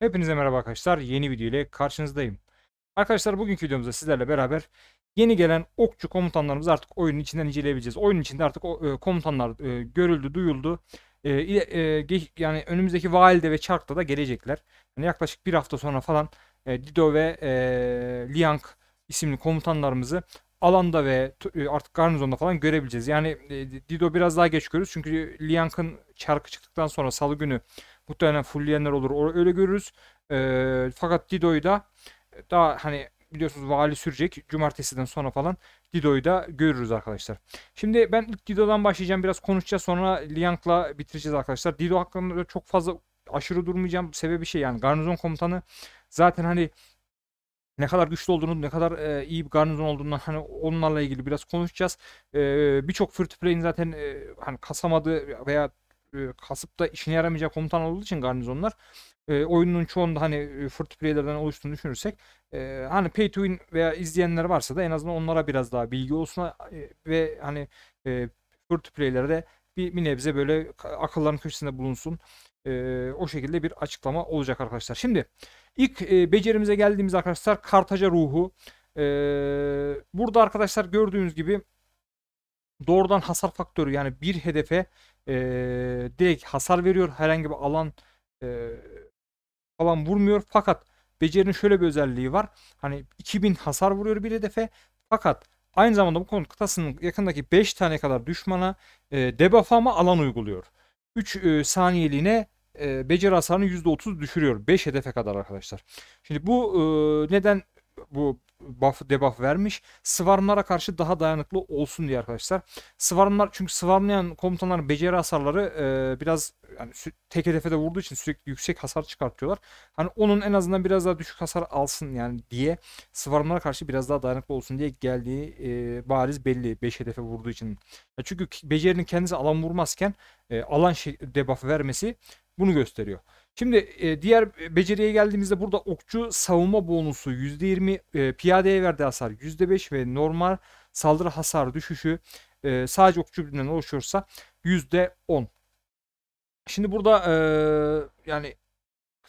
Hepinize merhaba arkadaşlar. Yeni video ile karşınızdayım. Arkadaşlar bugünkü videomuzda sizlerle beraber yeni gelen okçu komutanlarımızı artık oyunun içinden inceleyebileceğiz. Oyunun içinde artık e, komutanlar e, görüldü, duyuldu. E, yani önümüzdeki Valide ve Çark'ta da gelecekler. Yani yaklaşık bir hafta sonra falan Dido ve Liang isimli komutanlarımızı alanda ve artık garnizonda falan görebileceğiz. Yani Dido biraz daha geç görürüz. Çünkü Liang'ın çarkı çıktıktan sonra salı günü Muhtemelen fullleyenler olur. Öyle görürüz. E, fakat Dido'yu da e, daha hani biliyorsunuz vali sürecek. Cumartesiden sonra falan Dido'yu da görürüz arkadaşlar. Şimdi ben ilk Dido'dan başlayacağım. Biraz konuşacağız. Sonra Liang'la bitireceğiz arkadaşlar. Dido hakkında çok fazla aşırı durmayacağım. Sebebi şey yani garnizon komutanı zaten hani ne kadar güçlü olduğunu, ne kadar e, iyi bir garnizon olduğunu hani onlarla ilgili biraz konuşacağız. E, Birçok free to play'in zaten e, hani kasamadığı veya ee, kasıp da işine yaramayacak komutan olduğu için garnizonlar e, oyunun çoğunda hani e, free play'lerden oluştuğunu düşünürsek e, hani pay to win veya izleyenler varsa da en azından onlara biraz daha bilgi olsun e, ve hani e, free to play'lerde bir, bir nebze böyle akılların köşesinde bulunsun. E, o şekilde bir açıklama olacak arkadaşlar. Şimdi ilk e, becerimize geldiğimiz arkadaşlar Kartaca ruhu. E, burada arkadaşlar gördüğünüz gibi doğrudan hasar faktörü yani bir hedefe e, direkt hasar veriyor. Herhangi bir alan e, falan vurmuyor. Fakat becerinin şöyle bir özelliği var. Hani 2000 hasar vuruyor bir hedefe. Fakat aynı zamanda bu konu kıtasının yakındaki 5 tane kadar düşmana e, debuff ama alan uyguluyor. 3 e, saniyeliğine e, beceri hasarını %30 düşürüyor. 5 hedefe kadar arkadaşlar. Şimdi bu e, neden bu buff debuff vermiş. Swarmlara karşı daha dayanıklı olsun diye arkadaşlar. Swarmlar çünkü swarmlayan komutanların beceri hasarları e, biraz yani tek hedefe de vurduğu için sürekli yüksek hasar çıkartıyorlar. Hani onun en azından biraz daha düşük hasar alsın yani diye swarmlara karşı biraz daha dayanıklı olsun diye geldiği e, bariz belli 5 hedefe vurduğu için. Ya çünkü becerinin kendisi alan vurmazken e, alan şey, debuff vermesi bunu gösteriyor. Şimdi e, diğer e, beceriye geldiğimizde burada okçu savunma bonusu %20 e, piyadeye verdiği hasar %5 ve normal saldırı hasar düşüşü e, sadece okçu birbirinden oluşuyorsa %10. Şimdi burada e, yani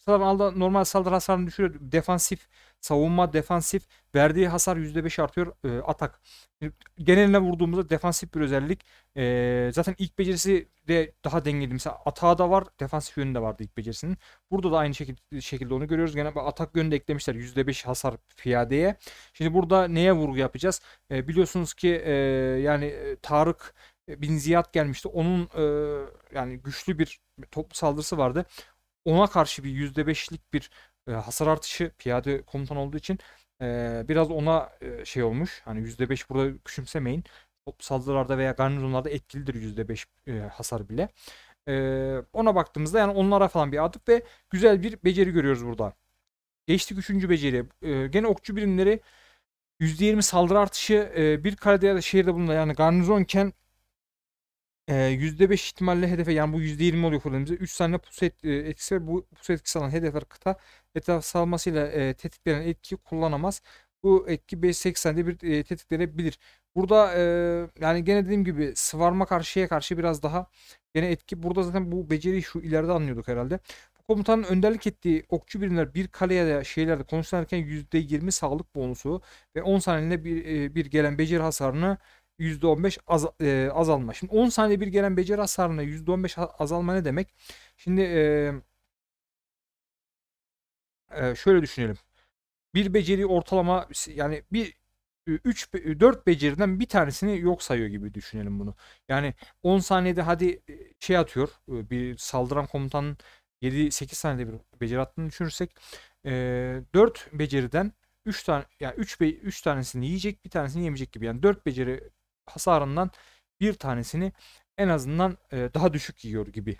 normal saldırı hasarını düşürüyor. Defansif savunma, defansif verdiği hasar %5 artıyor e, atak. Geneline vurduğumuzda defansif bir özellik. E, zaten ilk becerisi de daha dengeli. Mesela atağı da var, defansif yönü de vardı ilk becerisinin. Burada da aynı şekilde, şekilde onu görüyoruz. Gene atak yönü de eklemişler %5 hasar fiyadeye Şimdi burada neye vurgu yapacağız? E, biliyorsunuz ki e, yani e, Tarık e, Bin Ziyad gelmişti. Onun e, yani güçlü bir toplu saldırısı vardı ona karşı bir %5'lik bir e, hasar artışı piyade komutan olduğu için e, biraz ona e, şey olmuş. Hani %5 burada küçümsemeyin. Top saldırılarda veya garnizonlarda etkilidir %5 e, hasar bile. E, ona baktığımızda yani onlara falan bir atıp ve güzel bir beceri görüyoruz burada. Geçtik 3. beceri. E, gene okçu birimleri %20 saldırı artışı e, bir kalede ya da şehirde bulunan yani garnizonken e, %5 ihtimalle hedefe yani bu %20 oluyor kurulumuzda. 3 tane pusu et, etkisi var. Bu pusu etkisi alan hedefler kıta etraf salmasıyla e, tetiklenen etki kullanamaz. Bu etki 5.80'de bir e, tetiklenebilir. Burada e, yani gene dediğim gibi sıvarma karşıya karşı biraz daha gene etki. Burada zaten bu beceriyi şu ileride anlıyorduk herhalde. Bu komutanın önderlik ettiği okçu birimler bir kaleye de şeylerde konuşlanırken %20 sağlık bonusu ve 10 saniyede bir, e, bir gelen beceri hasarını %15 az, e, azalma. Şimdi 10 saniye bir gelen beceri hasarına %15 azalma ne demek? Şimdi e, e, şöyle düşünelim. Bir beceri ortalama yani bir 3 e, 4 e, beceriden bir tanesini yok sayıyor gibi düşünelim bunu. Yani 10 saniyede hadi e, şey atıyor. Bir saldıran komutanın 7 8 saniyede bir beceri attığını düşünürsek e, 4 beceriden 3 tane yani 3 3 tanesini yiyecek, bir tanesini yemeyecek gibi. Yani 4 beceri hasarından bir tanesini en azından e, daha düşük yiyor gibi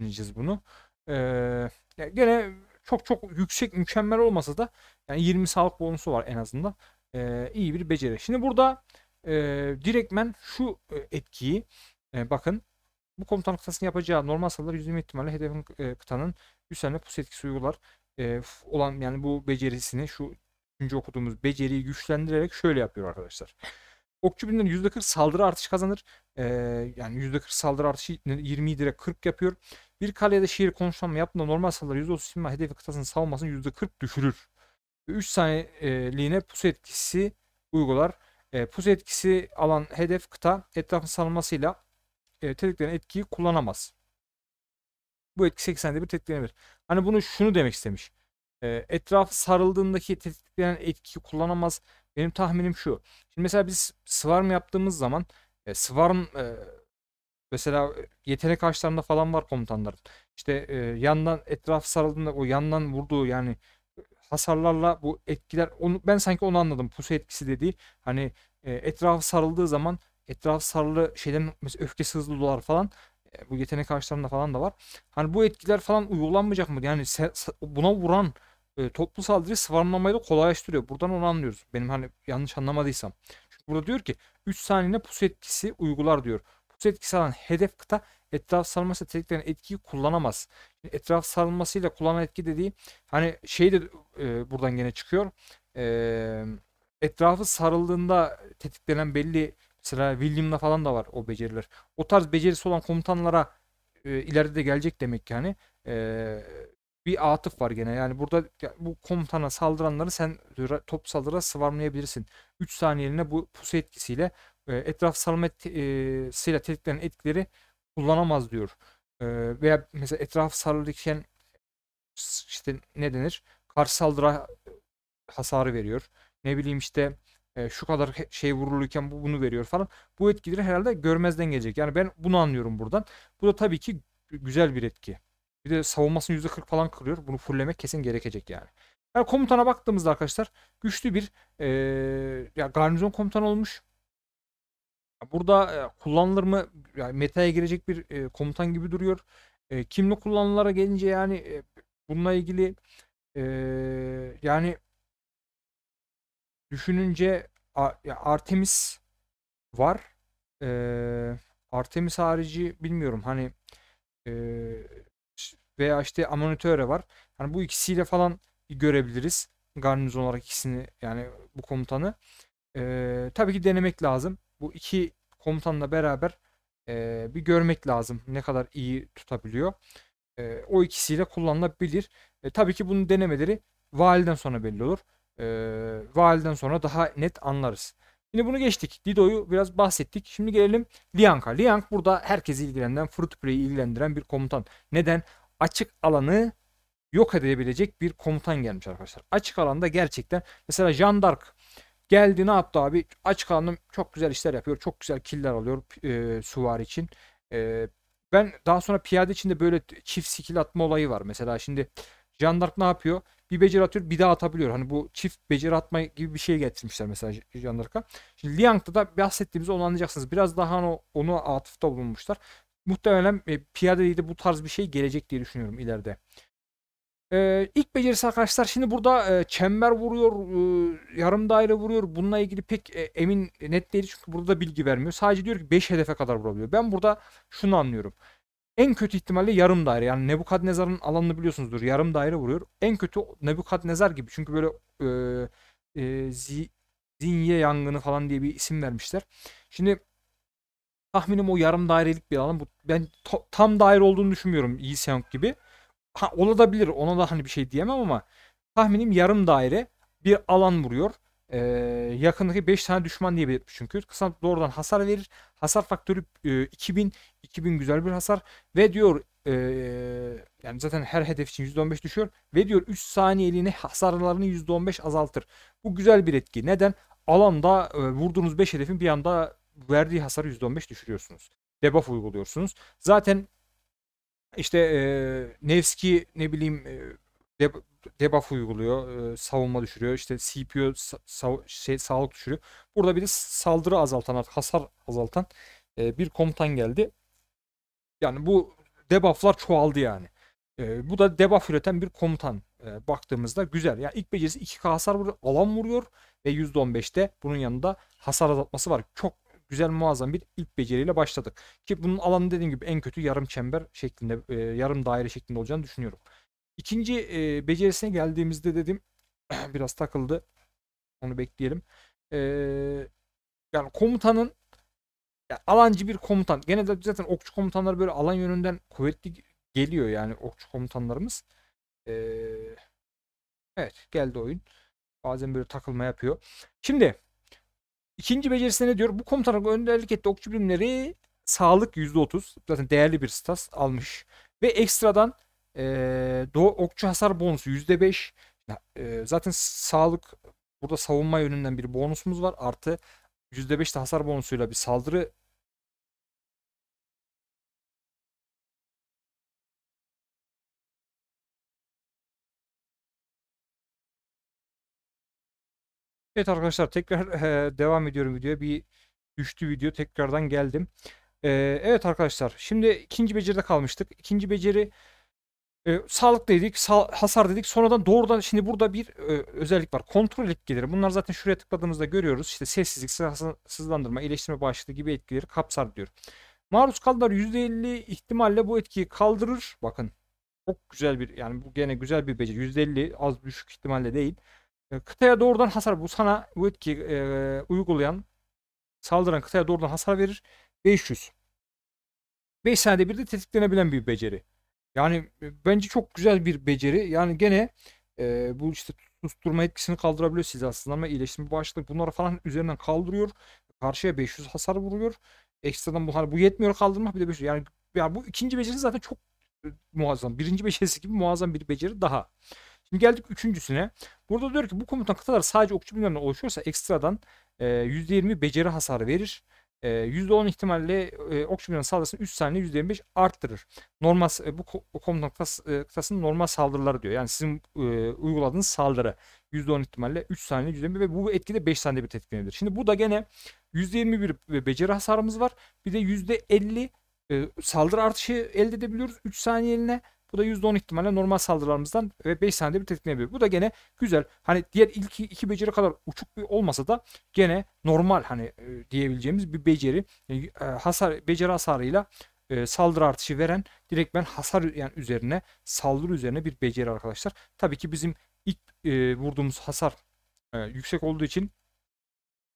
düşüneceğiz bunu. E, gene çok çok yüksek mükemmel olmasa da yani 20 sağlık bonusu var en azından. E, iyi bir beceri. Şimdi burada e, direktmen şu e, etkiyi e, bakın bu komutan kıtasını yapacağı normal saldırı %20 ihtimalle hedefin e, kıtanın yükselme pus etkisi uygular e, olan yani bu becerisini şu önce okuduğumuz beceriyi güçlendirerek şöyle yapıyor arkadaşlar. Okçu birimleri %40 saldırı artış kazanır. Ee, yani %40 saldırı artışı 20'yi direkt 40 yapıyor. Bir kaleye de şehir konuşlanma yaptığında normal saldırı %30 silme hedefi kıtasının savunmasını %40 düşürür. 3 saniyeliğine pusu etkisi uygular. E, pusu etkisi alan hedef kıta etrafın sarılmasıyla e, tetiklerin etkiyi kullanamaz. Bu etki 80'de bir tetiklenebilir. Hani bunu şunu demek istemiş. E, ee, etrafı sarıldığındaki tetikleyen etki kullanamaz. Benim tahminim şu. Şimdi mesela biz swarm yaptığımız zaman e, swarm e, mesela yetenek ağaçlarında falan var komutanların. İşte e, yandan etrafı sarıldığında o yandan vurduğu yani hasarlarla bu etkiler onu ben sanki onu anladım. Pusu etkisi dediği hani e, etrafı sarıldığı zaman etraf sarılı şeylerin mesela öfke hızlı dolar falan e, bu yetenek ağaçlarında falan da var. Hani bu etkiler falan uygulanmayacak mı? Yani buna vuran e, toplu saldırı swarmlamayı da kolaylaştırıyor. Buradan onu anlıyoruz. Benim hani yanlış anlamadıysam. Çünkü burada diyor ki 3 saniyede pus etkisi uygular diyor. Pus etkisi alan hedef kıta etraf sarılması tetiklenen etkiyi kullanamaz. Şimdi etraf sarılmasıyla kullanan etki dediği hani şey de e, buradan gene çıkıyor. E, etrafı sarıldığında tetiklenen belli mesela William'la falan da var o beceriler. O tarz becerisi olan komutanlara e, ileride de gelecek demek yani. E, bir atıf var gene. Yani burada bu komutana saldıranları sen top saldırıda sıvarmayabilirsin. 3 saniyeliğine bu pusu etkisiyle e, etraf sarma e, etkisiyle tetiklenen etkileri kullanamaz diyor. E, veya mesela etraf sarılırken işte ne denir? Karşı saldırı hasarı veriyor. Ne bileyim işte şu kadar şey vurulurken bu bunu veriyor falan. Bu etkileri herhalde görmezden gelecek. Yani ben bunu anlıyorum buradan. Bu da tabii ki güzel bir etki. Bir de savunmasını %40 falan kırıyor. Bunu fulllemek kesin gerekecek yani. Yani komutana baktığımızda arkadaşlar güçlü bir e, ya garnizon komutan olmuş. Burada e, kullanılır mı? Yani metaya girecek bir e, komutan gibi duruyor. E, kimli kullanılara gelince yani e, bununla ilgili e, yani düşününce Artemis var. E, Artemis harici bilmiyorum hani e, veya işte Amonitore var. Yani bu ikisiyle falan görebiliriz. Garnizon olarak ikisini yani bu komutanı. Ee, tabii ki denemek lazım. Bu iki komutanla beraber e, bir görmek lazım ne kadar iyi tutabiliyor. E, o ikisiyle kullanılabilir. E, tabii ki bunun denemeleri validen sonra belli olur. E, validen sonra daha net anlarız. Şimdi bunu geçtik. Dido'yu biraz bahsettik. Şimdi gelelim Liang'a. Liang burada herkesi ilgilendiren, free play'i ilgilendiren bir komutan. Neden? açık alanı yok edebilecek bir komutan gelmiş arkadaşlar. Açık alanda gerçekten mesela Jandark geldi ne yaptı abi? Açık alanda çok güzel işler yapıyor. Çok güzel killer alıyor e, suvari için. E, ben daha sonra piyade içinde böyle çift skill atma olayı var. Mesela şimdi Jandark ne yapıyor? Bir beceri atıyor bir daha atabiliyor. Hani bu çift beceri atma gibi bir şey getirmişler mesela Jandark'a. Şimdi Liang'da da bahsettiğimizi onu anlayacaksınız. Biraz daha hani onu, onu atıfta bulunmuşlar muhtemelen e, piyadelikte bu tarz bir şey gelecek diye düşünüyorum ileride. Ee, ilk becerisi arkadaşlar şimdi burada e, çember vuruyor, e, yarım daire vuruyor. Bununla ilgili pek e, emin e, net değil çünkü burada da bilgi vermiyor. Sadece diyor ki 5 hedefe kadar vurabiliyor. Ben burada şunu anlıyorum. En kötü ihtimalle yarım daire. Yani Nebukadnezar'ın alanını biliyorsunuzdur. Yarım daire vuruyor. En kötü Nebukadnezar gibi. Çünkü böyle e, e, Zinye yangını falan diye bir isim vermişler. Şimdi tahminim o yarım dairelik bir alan. Bu, ben tam daire olduğunu düşünmüyorum Yi Seong gibi. Ha, olabilir ona da hani bir şey diyemem ama tahminim yarım daire bir alan vuruyor. Ee, yakındaki 5 tane düşman diye belirtmiş çünkü. Kısa doğrudan hasar verir. Hasar faktörü e, 2000. 2000 güzel bir hasar. Ve diyor e, yani zaten her hedef için %15 düşüyor. Ve diyor 3 saniyeliğine hasarlarını %15 azaltır. Bu güzel bir etki. Neden? Alanda e, vurduğunuz 5 hedefin bir anda verdiği hasarı %15 düşürüyorsunuz. Debuff uyguluyorsunuz. Zaten işte e, Nevski ne bileyim e, deb debuff uyguluyor. E, savunma düşürüyor. İşte CPU sa sa şey, sağlık düşürüyor. Burada bir de saldırı azaltan hasar azaltan e, bir komutan geldi. Yani bu debufflar çoğaldı yani. E, bu da debuff üreten bir komutan e, baktığımızda güzel. Yani ilk becerisi 2K hasar vuruyor, alan vuruyor ve %15'te bunun yanında hasar azaltması var. Çok güzel muazzam bir ilk beceriyle başladık. Ki bunun alanı dediğim gibi en kötü yarım çember şeklinde e, yarım daire şeklinde olacağını düşünüyorum. İkinci e, becerisine geldiğimizde dedim biraz takıldı. Onu bekleyelim. E, yani komutanın yani alancı bir komutan. Genelde zaten okçu komutanlar böyle alan yönünden kuvvetli geliyor yani okçu komutanlarımız. E, evet geldi oyun. Bazen böyle takılma yapıyor. Şimdi İkinci becerisi ne diyor bu komutanlık önderlik etti okçu bilimleri sağlık %30 zaten değerli bir stas almış. Ve ekstradan e, doğu okçu hasar bonusu %5 e, zaten sağlık burada savunma yönünden bir bonusumuz var. Artı %5 de hasar bonusuyla bir saldırı Evet arkadaşlar tekrar e, devam ediyorum videoya. Bir düştü video tekrardan geldim. E, evet arkadaşlar şimdi ikinci beceride kalmıştık. İkinci beceri e, sağlık dedik, sağ, hasar dedik. Sonradan doğrudan şimdi burada bir e, özellik var. Kontrol etkileri. Bunlar zaten şuraya tıkladığımızda görüyoruz. İşte sessizlik, sızlandırma, iyileştirme başlığı gibi etkileri kapsar diyor. Maruz kaldılar %50 ihtimalle bu etkiyi kaldırır. Bakın çok güzel bir yani bu gene güzel bir beceri. %50 az düşük ihtimalle değil. Ee, kıtaya doğrudan hasar bu sana bu etki e, uygulayan saldıran kıtaya doğrudan hasar verir. 500. 5 senede bir de tetiklenebilen bir beceri. Yani e, bence çok güzel bir beceri. Yani gene e, bu işte susturma etkisini kaldırabiliyor siz aslında ama iyileşme bağışıklık bunları falan üzerinden kaldırıyor. Karşıya 500 hasar vuruyor. Ekstradan bu, hani bu yetmiyor kaldırmak bir de 500. Yani ya bu ikinci beceri zaten çok e, muazzam. Birinci becerisi gibi muazzam bir beceri daha. Şimdi geldik üçüncüsüne. Burada diyor ki bu komutan kıtalar sadece okçu bilimlerinden oluşuyorsa ekstradan e, %20 beceri hasarı verir. E, %10 ihtimalle e, okçu bilimlerinin saldırısını 3 saniye %25 arttırır. Normal e, bu komutan kıtası, e, kıtasının normal saldırıları diyor. Yani sizin e, uyguladığınız saldırı %10 ihtimalle 3 saniye %20 ve bu etki de 5 saniyede bir tetiklenir. Şimdi bu da gene %21 beceri hasarımız var. Bir de %50 e, saldırı artışı elde edebiliyoruz 3 saniyeliğine bu da %10 ihtimalle normal saldırılarımızdan ve 5 saniyede bir tetiklenebiliyor. Bu da gene güzel. Hani diğer ilk iki beceri kadar uçuk bir olmasa da gene normal hani e, diyebileceğimiz bir beceri. e, hasar beceri hasarıyla e, saldırı artışı veren direkt ben hasar yani üzerine saldırı üzerine bir beceri arkadaşlar. Tabii ki bizim ilk e, vurduğumuz hasar e, yüksek olduğu için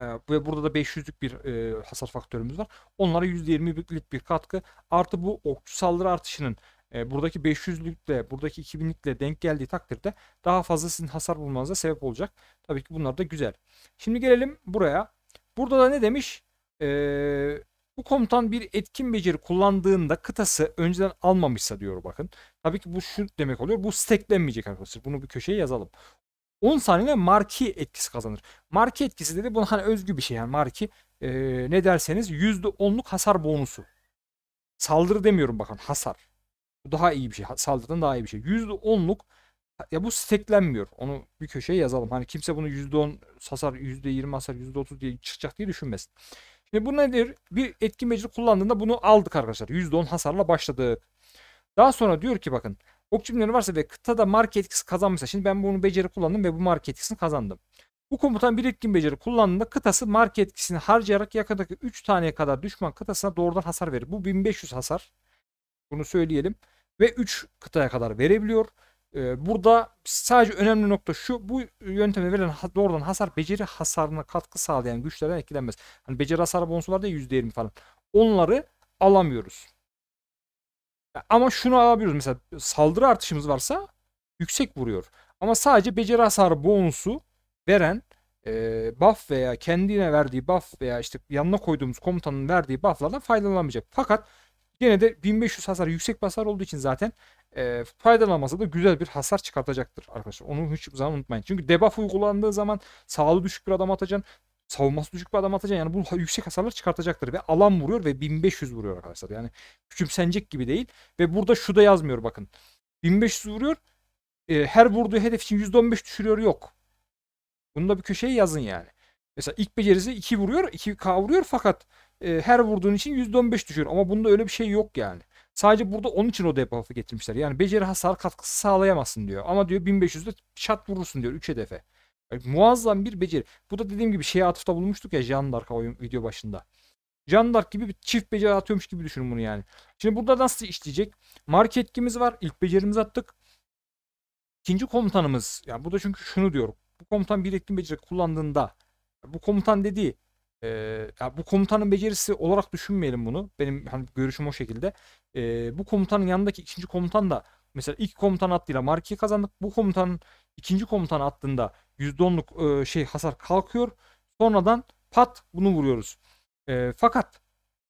e, ve burada da 500'lük bir e, hasar faktörümüz var. Onlara %20'lik bir katkı. Artı bu okçu saldırı artışının e, buradaki 500'lükle buradaki 2000'likle denk geldiği takdirde daha fazla sizin hasar bulmanıza sebep olacak. Tabii ki bunlar da güzel. Şimdi gelelim buraya. Burada da ne demiş? Eee bu komutan bir etkin beceri kullandığında kıtası önceden almamışsa diyor bakın. Tabii ki bu şu demek oluyor. Bu steklenmeyecek arkadaşlar. Bunu bir köşeye yazalım. 10 saniye marki etkisi kazanır. Marki etkisi dedi. Bunu hani özgü bir şey. Yani marki e, ne derseniz %10'luk hasar bonusu. Saldırı demiyorum bakın hasar daha iyi bir şey. Saldırıdan daha iyi bir şey. %10'luk ya bu steklenmiyor. Onu bir köşeye yazalım. Hani kimse bunu %10 hasar, %20 hasar, %30 diye çıkacak diye düşünmesin. Şimdi bu nedir? Bir etkin meclis kullandığında bunu aldık arkadaşlar. %10 hasarla başladık. Daha sonra diyor ki bakın. Okçumları varsa ve kıtada market etkisi kazanmışsa. Şimdi ben bunu beceri kullandım ve bu market etkisini kazandım. Bu komutan bir etkin beceri kullandığında kıtası mark etkisini harcayarak yakındaki 3 tane kadar düşman kıtasına doğrudan hasar verir. Bu 1500 hasar. Bunu söyleyelim ve 3 kıtaya kadar verebiliyor. Ee, burada sadece önemli nokta şu bu yönteme verilen doğrudan hasar beceri hasarına katkı sağlayan güçlerden etkilenmez. Hani beceri hasarı bonuslar da %20 falan. Onları alamıyoruz. Ama şunu alabiliyoruz mesela saldırı artışımız varsa yüksek vuruyor. Ama sadece beceri hasar bonusu veren e, buff veya kendine verdiği buff veya işte yanına koyduğumuz komutanın verdiği bufflardan faydalanamayacak. Fakat Yine de 1500 hasar yüksek hasar olduğu için zaten e, faydalanmasa da güzel bir hasar çıkartacaktır arkadaşlar. Onu hiç zaman unutmayın. Çünkü debuff uygulandığı zaman sağlığı düşük bir adam atacaksın. Savunması düşük bir adam atacaksın. Yani bu yüksek hasarlar çıkartacaktır. Ve alan vuruyor ve 1500 vuruyor arkadaşlar. Yani küçümsenecek gibi değil. Ve burada şu da yazmıyor bakın. 1500 vuruyor. E, her vurduğu hedef için %15 düşürüyor yok. Bunu da bir köşeye yazın yani. Mesela ilk becerisi 2 vuruyor, 2K vuruyor fakat e, her vurduğun için %15 düşüyor. Ama bunda öyle bir şey yok yani. Sadece burada onun için o debuff'ı getirmişler. Yani beceri hasar katkısı sağlayamazsın diyor. Ama diyor 1500'de şat vurursun diyor 3 hedefe. Yani muazzam bir beceri. Bu da dediğim gibi şeye atıfta bulmuştuk ya Jean Dark'a oyun video başında. Jean Dark gibi bir çift beceri atıyormuş gibi düşünün bunu yani. Şimdi burada nasıl işleyecek? Mark etkimiz var. İlk becerimizi attık. İkinci komutanımız. Yani burada çünkü şunu diyor. Bu komutan bir etkin beceri kullandığında bu komutan dediği e, ya bu komutanın becerisi olarak düşünmeyelim bunu. Benim hani görüşüm o şekilde. E, bu komutanın yanındaki ikinci komutan da mesela ilk komutan attığıyla markiyi kazandık. Bu komutanın ikinci komutan attığında %10'luk e, şey hasar kalkıyor. Sonradan pat bunu vuruyoruz. E, fakat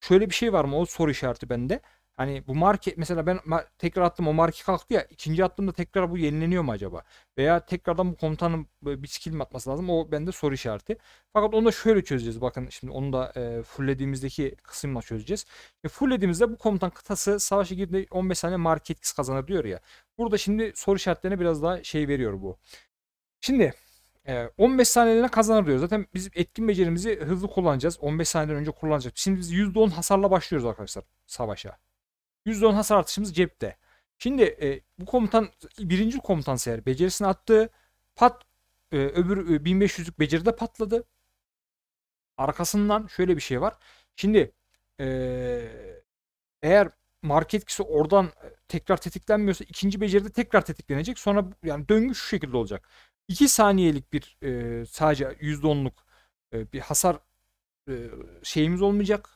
şöyle bir şey var mı? O soru işareti bende. Hani bu market mesela ben tekrar attım o marki kalktı ya ikinci attığımda tekrar bu yenileniyor mu acaba? Veya tekrardan bu komutanın bir skill mi atması lazım? O bende soru işareti. Fakat onu da şöyle çözeceğiz. Bakın şimdi onu da e, fullediğimizdeki kısımla çözeceğiz. E, fullediğimizde bu komutan kıtası savaşa girdiğinde 15 tane market etkisi kazanır diyor ya. Burada şimdi soru işaretlerine biraz daha şey veriyor bu. Şimdi 15 e, saniyeliğine kazanır diyor. Zaten biz etkin becerimizi hızlı kullanacağız. 15 saniyeden önce kullanacağız. Şimdi biz %10 hasarla başlıyoruz arkadaşlar savaşa. %10 hasar artışımız cepte. Şimdi e, bu komutan birinci komutan seher becerisini attı. Pat e, öbür e, 1500'lük beceride patladı. Arkasından şöyle bir şey var. Şimdi e, eğer market kisi oradan e, tekrar tetiklenmiyorsa ikinci beceride tekrar tetiklenecek. Sonra yani döngü şu şekilde olacak. 2 saniyelik bir e, sadece %10'luk e, bir hasar e, şeyimiz olmayacak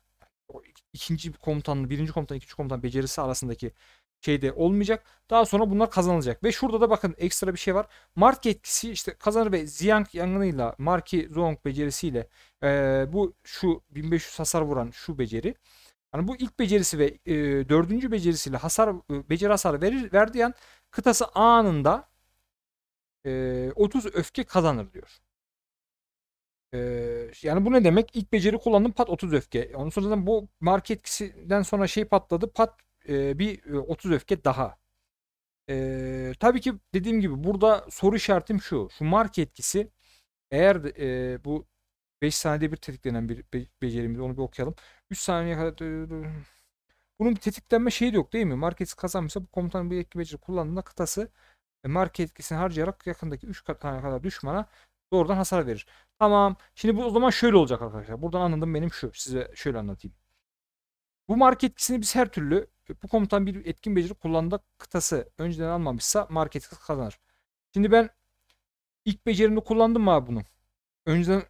ikinci komutanla birinci komutan ikinci komutan becerisi arasındaki şeyde olmayacak. Daha sonra bunlar kazanılacak. Ve şurada da bakın ekstra bir şey var. Mark etkisi işte kazanır ve Ziyang yangınıyla Marki Zong becerisiyle e, bu şu 1500 hasar vuran şu beceri. Yani bu ilk becerisi ve e, dördüncü becerisiyle hasar e, beceri hasarı verir, verdiği an kıtası anında e, 30 öfke kazanır diyor. Ee, yani bu ne demek? İlk beceri kullandım pat 30 öfke. Onun sonrasında bu market etkisinden sonra şey patladı. Pat e, bir e, 30 öfke daha. Ee, tabii ki dediğim gibi burada soru işaretim şu. Şu market etkisi eğer e, bu 5 saniyede bir tetiklenen bir be becerimiz onu bir okuyalım. 3 saniye kadar bunun bir tetiklenme şeyi de yok değil mi? Market kazanmışsa bu komutan bir etki beceri kullandığında kıtası e, market etkisini harcayarak yakındaki 3 tane kadar düşmana doğrudan hasar verir. Tamam. Şimdi bu o zaman şöyle olacak arkadaşlar. Buradan anladım benim şu. Size şöyle anlatayım. Bu mark etkisini biz her türlü bu komutan bir etkin beceri kullandığı kıtası önceden almamışsa mark etkisi kazanır. Şimdi ben ilk becerimde kullandım mı abi bunu? Önceden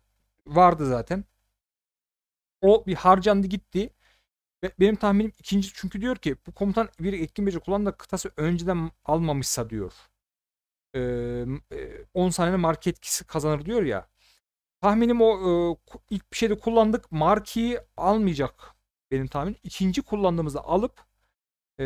vardı zaten. O bir harcandı gitti. Ve benim tahminim ikinci çünkü diyor ki bu komutan bir etkin beceri kullandığı kıtası önceden almamışsa diyor. 10 saniyede mark etkisi kazanır diyor ya. Tahminim o e, ilk bir şeyde kullandık. Marki'yi almayacak benim tahminim. İkinci kullandığımızı alıp e,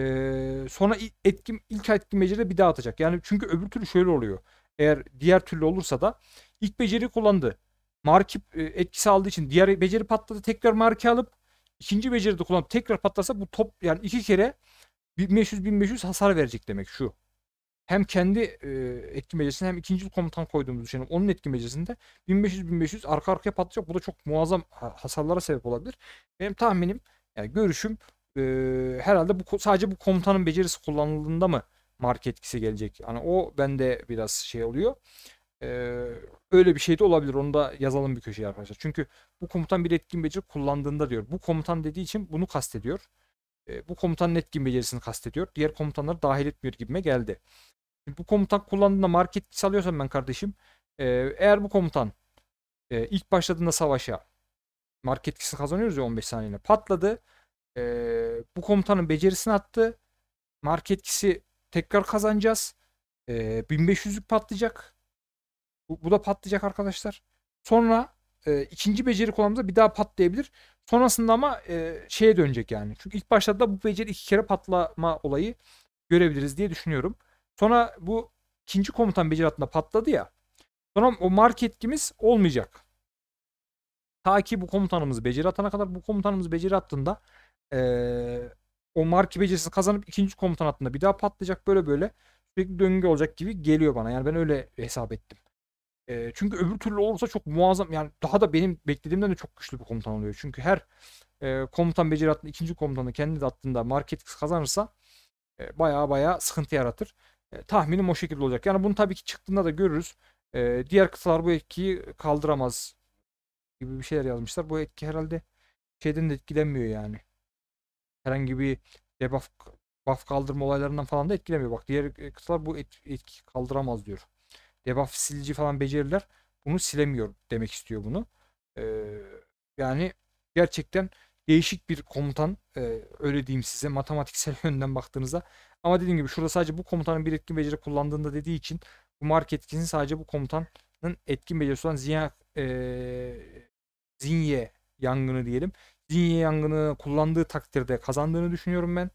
sonra etkim, ilk etkin beceride bir daha atacak. Yani çünkü öbür türlü şöyle oluyor. Eğer diğer türlü olursa da ilk beceri kullandı. Marki e, etkisi aldığı için diğer beceri patladı. Tekrar marki alıp ikinci beceride kullanıp tekrar patlasa bu top yani iki kere 1500-1500 hasar verecek demek şu hem kendi e, etki hem ikinci komutan koyduğumuz düşünelim. Onun etki meclisinde 1500-1500 arka arkaya patlayacak. Bu da çok muazzam hasarlara sebep olabilir. Benim tahminim, yani görüşüm e, herhalde bu sadece bu komutanın becerisi kullanıldığında mı mark etkisi gelecek? Yani o bende biraz şey oluyor. E, öyle bir şey de olabilir. Onu da yazalım bir köşeye arkadaşlar. Çünkü bu komutan bir etkin beceri kullandığında diyor. Bu komutan dediği için bunu kastediyor. E, bu komutanın etkin becerisini kastediyor. Diğer komutanları dahil etmiyor gibime geldi. Şimdi bu komutan kullandığında mark etkisi alıyorsam ben kardeşim e, eğer bu komutan e, ilk başladığında savaşa mark etkisini kazanıyoruz ya 15 saniyede patladı. E, bu komutanın becerisini attı. Mark etkisi tekrar kazanacağız. E, 1500'lük patlayacak. Bu, bu da patlayacak arkadaşlar. Sonra e, ikinci beceri kullanımda bir daha patlayabilir. Sonrasında ama e, şeye dönecek yani. Çünkü ilk başta da bu beceri iki kere patlama olayı görebiliriz diye düşünüyorum. Sonra bu ikinci komutan beceri hattında patladı ya. Sonra o mark etkimiz olmayacak. Ta ki bu komutanımız beceri atana kadar bu komutanımız beceri attığında ee, o marki becerisini kazanıp ikinci komutan hattında bir daha patlayacak böyle böyle sürekli döngü olacak gibi geliyor bana. Yani ben öyle hesap ettim. E, çünkü öbür türlü olursa çok muazzam yani daha da benim beklediğimden de çok güçlü bir komutan oluyor. Çünkü her e, komutan beceri hattında ikinci komutanı kendi de attığında market kazanırsa e, baya baya sıkıntı yaratır. E, tahminim o şekilde olacak. Yani bunu tabii ki çıktığında da görürüz. E, diğer kıtalar bu etkiyi kaldıramaz gibi bir şeyler yazmışlar. Bu etki herhalde şeyden de etkilenmiyor yani. Herhangi bir debuff buff kaldırma olaylarından falan da etkilenmiyor. Bak diğer kıtalar bu et, etki kaldıramaz diyor debuff silici falan beceriler bunu silemiyor demek istiyor bunu. Ee, yani gerçekten değişik bir komutan e, öyle diyeyim size matematiksel yönden baktığınızda. Ama dediğim gibi şurada sadece bu komutanın bir etkin beceri kullandığında dediği için bu mark etkisini sadece bu komutanın etkin becerisi olan Zinya, e, Zinye yangını diyelim. Zinye yangını kullandığı takdirde kazandığını düşünüyorum ben.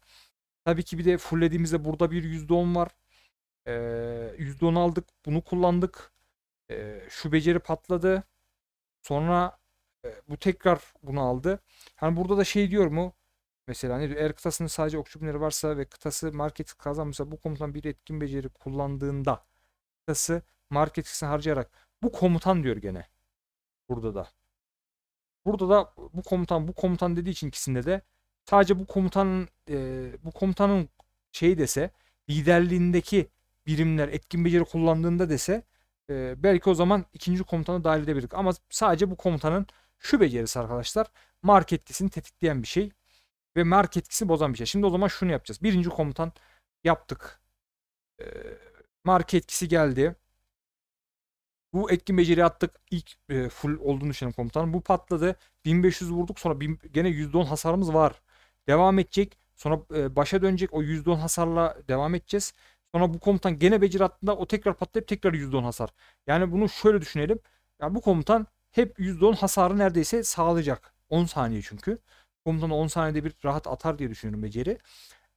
Tabii ki bir de fullediğimizde burada bir %10 var. Ee, %10 aldık. Bunu kullandık. Ee, şu beceri patladı. Sonra e, bu tekrar bunu aldı. Hani burada da şey diyor mu? Mesela ne hani diyor? Eğer kıtasında sadece okçu varsa ve kıtası market kazanmışsa bu komutan bir etkin beceri kullandığında kıtası market harcayarak bu komutan diyor gene. Burada da. Burada da bu komutan bu komutan dediği için ikisinde de sadece bu komutanın e, bu komutanın şey dese liderliğindeki birimler etkin beceri kullandığında dese e, belki o zaman ikinci komutanı dahil edebilirdik. Ama sadece bu komutanın şu becerisi arkadaşlar mark etkisini tetikleyen bir şey ve mark etkisini bozan bir şey. Şimdi o zaman şunu yapacağız. Birinci komutan yaptık. E, mark etkisi geldi. Bu etkin beceri attık. İlk e, full olduğunu düşünüyorum komutan Bu patladı. 1500 vurduk sonra bin, gene %10 hasarımız var. Devam edecek. Sonra e, başa dönecek. O %10 hasarla devam edeceğiz. Sonra bu komutan gene beceri attığında o tekrar patlayıp tekrar %10 hasar. Yani bunu şöyle düşünelim. Ya bu komutan hep %10 hasarı neredeyse sağlayacak. 10 saniye çünkü. Komutan 10 saniyede bir rahat atar diye düşünüyorum beceri.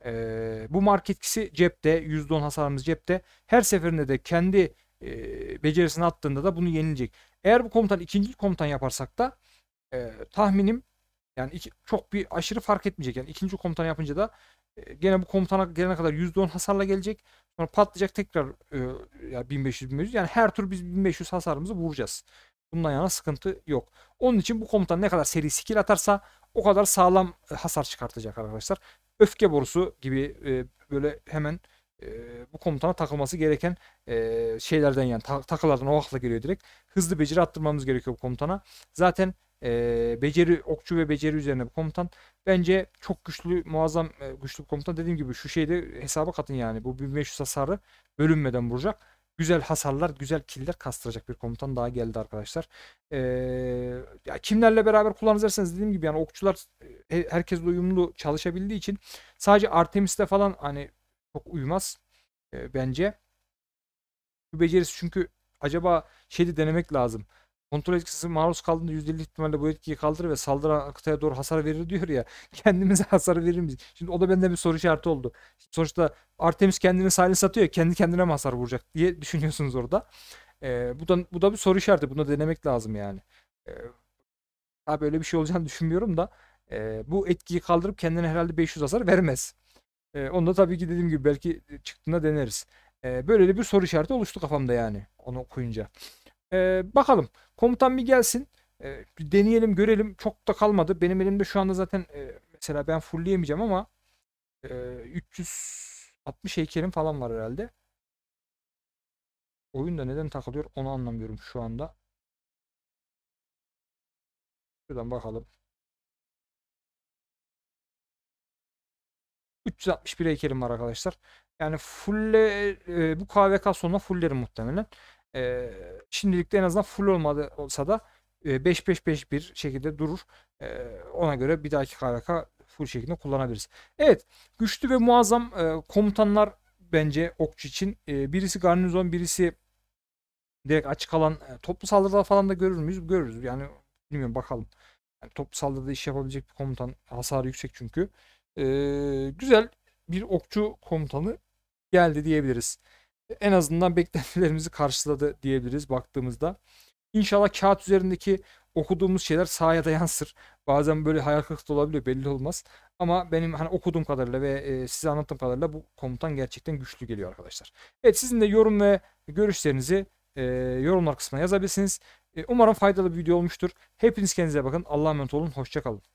Ee, bu mark etkisi cepte. %10 hasarımız cepte. Her seferinde de kendi e, becerisini attığında da bunu yenilecek. Eğer bu komutan ikinci komutan yaparsak da e, tahminim yani iki, çok bir aşırı fark etmeyecek. Yani ikinci komutan yapınca da e, gene bu komutana gelene kadar %10 hasarla gelecek. Sonra patlayacak tekrar e, yani 1500 1500 yani her tur biz 1500 hasarımızı vuracağız. Bundan yana sıkıntı yok. Onun için bu komutan ne kadar seri skill atarsa o kadar sağlam hasar çıkartacak arkadaşlar. Öfke borusu gibi e, böyle hemen e, bu komutana takılması gereken e, şeylerden yani ta, takılardan o akla geliyor direkt. Hızlı beceri attırmamız gerekiyor bu komutana. Zaten e, beceri okçu ve beceri üzerine bir komutan. Bence çok güçlü, muazzam e, güçlü bir komutan. Dediğim gibi şu şeyde hesaba katın yani. Bu 1500 hasarı bölünmeden vuracak. Güzel hasarlar, güzel killer kastıracak bir komutan daha geldi arkadaşlar. Ee, ya kimlerle beraber kullanırsanız dediğim gibi yani okçular herkesle uyumlu çalışabildiği için sadece Artemis'te falan hani çok uyumaz e, bence. Bu becerisi çünkü acaba şeyi denemek lazım Kontrol etkisi maruz kaldığında %50 ihtimalle bu etkiyi kaldırır ve saldıran kıtaya doğru hasar verir diyor ya. Kendimize hasar verir miyiz? Şimdi o da bende bir soru işareti oldu. Sonuçta Artemis kendini sahile satıyor. Kendi kendine mi hasar vuracak diye düşünüyorsunuz orada. Ee, bu, da, bu da bir soru işareti. Bunu denemek lazım yani. Ee, abi öyle bir şey olacağını düşünmüyorum da e, bu etkiyi kaldırıp kendine herhalde 500 hasar vermez. E, onu da tabii ki dediğim gibi belki çıktığında deneriz. E, böyle bir soru işareti oluştu kafamda yani onu okuyunca. Ee, bakalım komutan bir gelsin. Ee, bir deneyelim görelim. Çok da kalmadı. Benim elimde şu anda zaten e, mesela ben fullleyemeyeceğim ama e, 360 heykelim falan var herhalde. Oyunda neden takılıyor onu anlamıyorum şu anda. Şuradan bakalım. 361 heykelim var arkadaşlar. Yani fulle e, bu KVK sonuna fullerim muhtemelen. E, de en azından full olmadı olsa da 5-5-5 e, bir şekilde durur. E, ona göre bir dahaki KVK full şekilde kullanabiliriz. Evet güçlü ve muazzam e, komutanlar bence okçu için. E, birisi garnizon birisi direkt açık alan e, toplu saldırıda falan da görür müyüz? Görürüz yani bilmiyorum bakalım. Yani toplu saldırıda iş yapabilecek bir komutan hasarı yüksek çünkü. E, güzel bir okçu komutanı geldi diyebiliriz en azından beklentilerimizi karşıladı diyebiliriz baktığımızda. İnşallah kağıt üzerindeki okuduğumuz şeyler sahaya da yansır. Bazen böyle hayal kırıklığı olabiliyor belli olmaz. Ama benim hani okuduğum kadarıyla ve e, size anlattığım kadarıyla bu komutan gerçekten güçlü geliyor arkadaşlar. Evet sizin de yorum ve görüşlerinizi e, yorumlar kısmına yazabilirsiniz. E, umarım faydalı bir video olmuştur. Hepiniz kendinize bakın. Allah'a emanet olun. Hoşçakalın.